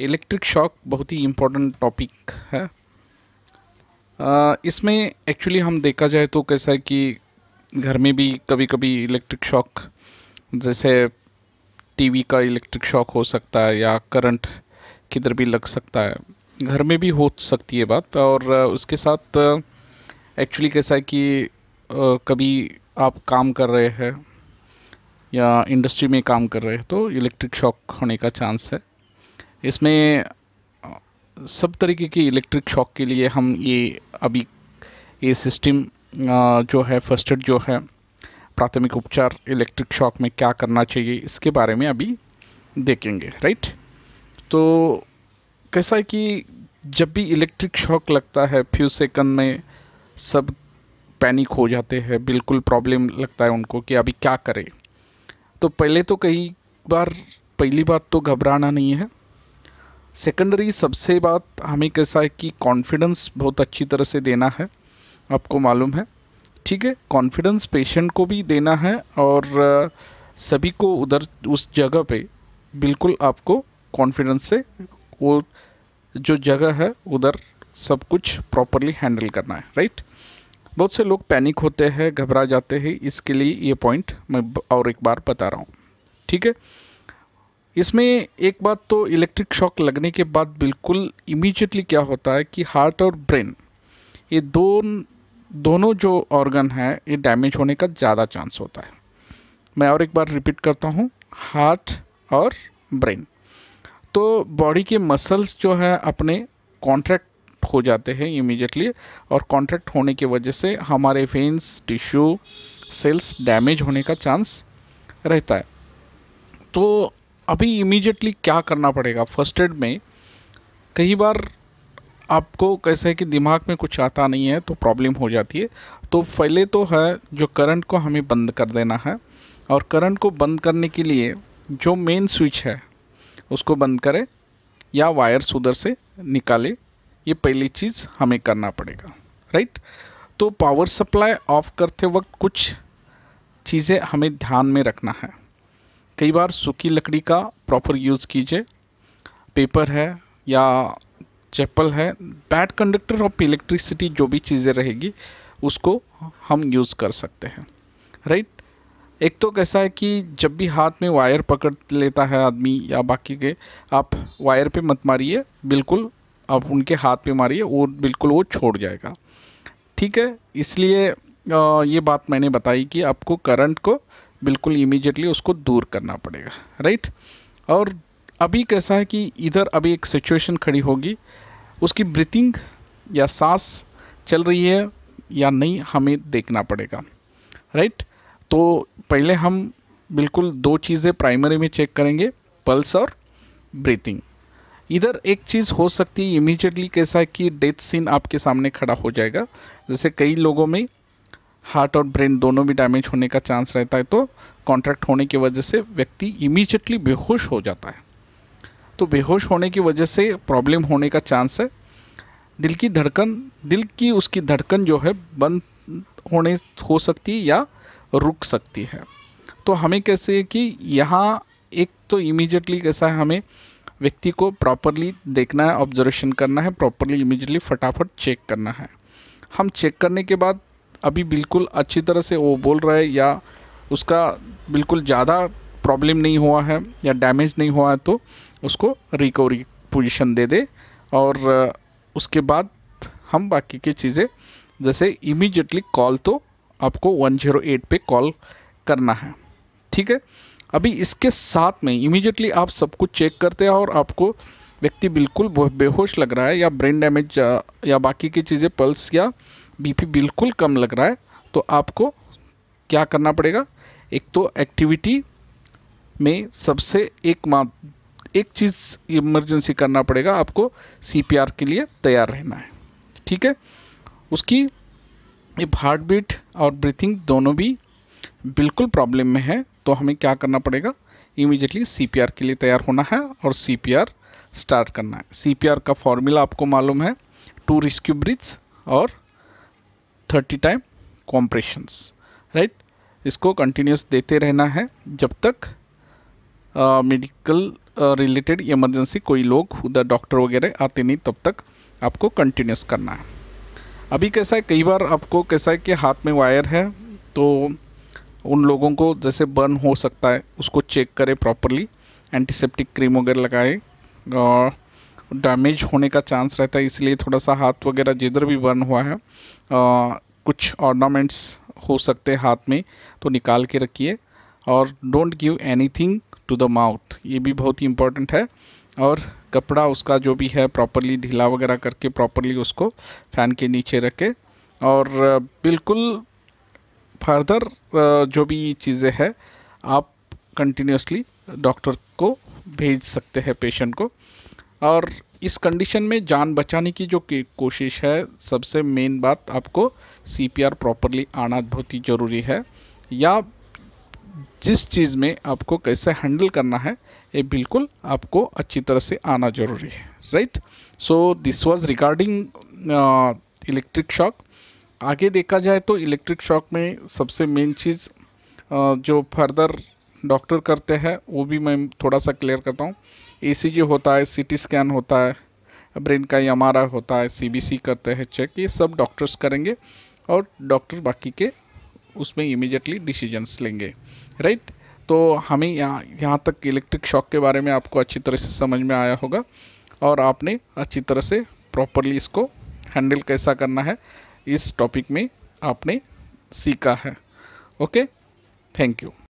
electric shock बहुत ही important topic है इसमें एक्चुअली हम देखा जाए तो कैसा है कि घर में भी कभी कभी इलेक्ट्रिक शॉक जैसे टीवी का इलेक्ट्रिक शॉक हो सकता है या करंट किधर भी लग सकता है घर में भी हो सकती है बात और उसके साथ एक्चुअली कैसा है कि कभी आप काम कर रहे हैं या इंडस्ट्री में काम कर रहे हैं तो इलेक्ट्रिक शॉक होने का चांस है इसमें सब तरीके की इलेक्ट्रिक शॉक के लिए हम ये अभी ये सिस्टम जो है फर्स्ट एड जो है प्राथमिक उपचार इलेक्ट्रिक शॉक में क्या करना चाहिए इसके बारे में अभी देखेंगे राइट तो कैसा है कि जब भी इलेक्ट्रिक शॉक लगता है फ्यू सेकंड में सब पैनिक हो जाते हैं बिल्कुल प्रॉब्लम लगता है उनको कि अभी क्या करें तो पहले तो कई बार पहली बात तो घबराना नहीं है सेकेंडरी सबसे बात हमें कैसा है कि कॉन्फिडेंस बहुत अच्छी तरह से देना है आपको मालूम है ठीक है कॉन्फिडेंस पेशेंट को भी देना है और सभी को उधर उस जगह पे बिल्कुल आपको कॉन्फिडेंस से वो जो जगह है उधर सब कुछ प्रॉपरली हैंडल करना है राइट बहुत से लोग पैनिक होते हैं घबरा जाते हैं इसके लिए ये पॉइंट मैं और एक बार बता रहा हूँ ठीक है इसमें एक बात तो इलेक्ट्रिक शॉक लगने के बाद बिल्कुल इमीजिएटली क्या होता है कि हार्ट और ब्रेन ये दो दोनों जो ऑर्गन है ये डैमेज होने का ज़्यादा चांस होता है मैं और एक बार रिपीट करता हूँ हार्ट और ब्रेन तो बॉडी के मसल्स जो है अपने कॉन्ट्रैक्ट हो जाते हैं इमीजिएटली और कॉन्ट्रैक्ट होने की वजह से हमारे वेंस टिश्यू सेल्स डैमेज होने का चांस रहता है तो अभी इमीजिएटली क्या करना पड़ेगा फर्स्ट एड में कई बार आपको कैसे है कि दिमाग में कुछ आता नहीं है तो प्रॉब्लम हो जाती है तो पहले तो है जो करंट को हमें बंद कर देना है और करंट को बंद करने के लिए जो मेन स्विच है उसको बंद करें या वायर उधर से निकाले ये पहली चीज़ हमें करना पड़ेगा राइट तो पावर सप्लाई ऑफ करते वक्त कुछ चीज़ें हमें ध्यान में रखना है कई बार सूखी लकड़ी का प्रॉपर यूज़ कीजिए पेपर है या चप्पल है बैड कंडक्टर ऑफ इलेक्ट्रिसिटी जो भी चीज़ें रहेगी उसको हम यूज़ कर सकते हैं राइट एक तो कैसा है कि जब भी हाथ में वायर पकड़ लेता है आदमी या बाकी के आप वायर पे मत मारिए बिल्कुल आप उनके हाथ पे मारिए वो बिल्कुल वो छोड़ जाएगा ठीक है इसलिए ये बात मैंने बताई कि आपको करंट को बिल्कुल इमीजिएटली उसको दूर करना पड़ेगा राइट और अभी कैसा है कि इधर अभी एक सिचुएशन खड़ी होगी उसकी ब्रीथिंग या सांस चल रही है या नहीं हमें देखना पड़ेगा राइट तो पहले हम बिल्कुल दो चीज़ें प्राइमरी में चेक करेंगे पल्स और ब्रीथिंग इधर एक चीज़ हो सकती है इमीजिएटली कैसा है कि डेथ सीन आपके सामने खड़ा हो जाएगा जैसे कई लोगों में हार्ट और ब्रेन दोनों भी डैमेज होने का चांस रहता है तो कॉन्ट्रैक्ट होने की वजह से व्यक्ति इमीजिएटली बेहोश हो जाता है तो बेहोश होने की वजह से प्रॉब्लम होने का चांस है दिल की धड़कन दिल की उसकी धड़कन जो है बंद होने हो सकती है या रुक सकती है तो हमें कैसे कि यहाँ एक तो इमीजिएटली कैसा है हमें व्यक्ति को प्रॉपरली देखना है ऑब्जर्वेशन करना है प्रॉपरली इमीजिएटली फटाफट चेक करना है हम चेक करने के बाद अभी बिल्कुल अच्छी तरह से वो बोल रहा है या उसका बिल्कुल ज़्यादा प्रॉब्लम नहीं हुआ है या डैमेज नहीं हुआ है तो उसको रिकवरी पोजीशन दे दे और उसके बाद हम बाकी की चीज़ें जैसे इमीजिएटली कॉल तो आपको 108 पे कॉल करना है ठीक है अभी इसके साथ में इमीजिएटली आप सब कुछ चेक करते हैं और आपको व्यक्ति बिल्कुल बेहोश लग रहा है या ब्रेन डैमेज या बाकी की चीज़ें पल्स या बीपी बिल्कुल कम लग रहा है तो आपको क्या करना पड़ेगा एक तो एक्टिविटी में सबसे एक माँ एक चीज़ इमरजेंसी करना पड़ेगा आपको सीपीआर के लिए तैयार रहना है ठीक है उसकी हार्ट बीट और ब्रीथिंग दोनों भी बिल्कुल प्रॉब्लम में है तो हमें क्या करना पड़ेगा इमीडिएटली सीपीआर के लिए तैयार होना है और सीपीआर स्टार्ट करना है सीपीआर का फॉर्मूला आपको मालूम है टू रिस्क्यू ब्रिथ्स और थर्टी टाइम कॉम्प्रेशंस राइट इसको कंटिन्यूस देते रहना है जब तक मेडिकल रिलेटेड इमरजेंसी कोई लोग उधर डॉक्टर वगैरह आते नहीं तब तक आपको कंटिन्यूस करना है अभी कैसा है कई बार आपको कैसा है कि हाथ में वायर है तो उन लोगों को जैसे बर्न हो सकता है उसको चेक करें प्रॉपरली एंटीसेप्टिक क्रीम वगैरह लगाए और डैमेज होने का चांस रहता है इसलिए थोड़ा सा हाथ वगैरह जिधर भी बर्न हुआ है आ, कुछ ऑर्नामेंट्स हो सकते हैं हाथ में तो निकाल के रखिए और don't give anything to the mouth ये भी बहुत ही इम्पोर्टेंट है और कपड़ा उसका जो भी है प्रॉपरली ढीला वगैरह करके प्रॉपरली उसको फैन के नीचे रखे और बिल्कुल फर्दर जो भी चीज़ें हैं आप कंटिन्यूसली डॉक्टर को भेज सकते हैं पेशेंट को और इस कंडीशन में जान बचाने की जो कोशिश है सबसे मेन बात आपको सी पी आर प्रॉपरली आना बहुत ही ज़रूरी है या जिस चीज़ में आपको कैसे हैंडल करना है ये बिल्कुल आपको अच्छी तरह से आना ज़रूरी है right so this was regarding electric shock आगे देखा जाए तो इलेक्ट्रिक शॉक में सबसे मेन चीज़ uh, जो फर्दर डॉक्टर करते हैं वो भी मैं थोड़ा सा क्लियर करता हूँ ई होता है सी स्कैन होता है ब्रेन का एम होता है सी करते हैं चेक ये सब डॉक्टर्स करेंगे और डॉक्टर बाकी के उसमें इमिजिएटली डिसीजंस लेंगे राइट तो हमें यहाँ यहाँ तक इलेक्ट्रिक शॉक के बारे में आपको अच्छी तरह से समझ में आया होगा और आपने अच्छी तरह से प्रॉपरली इसको हैंडल कैसा करना है इस टॉपिक में आपने सीखा है ओके थैंक यू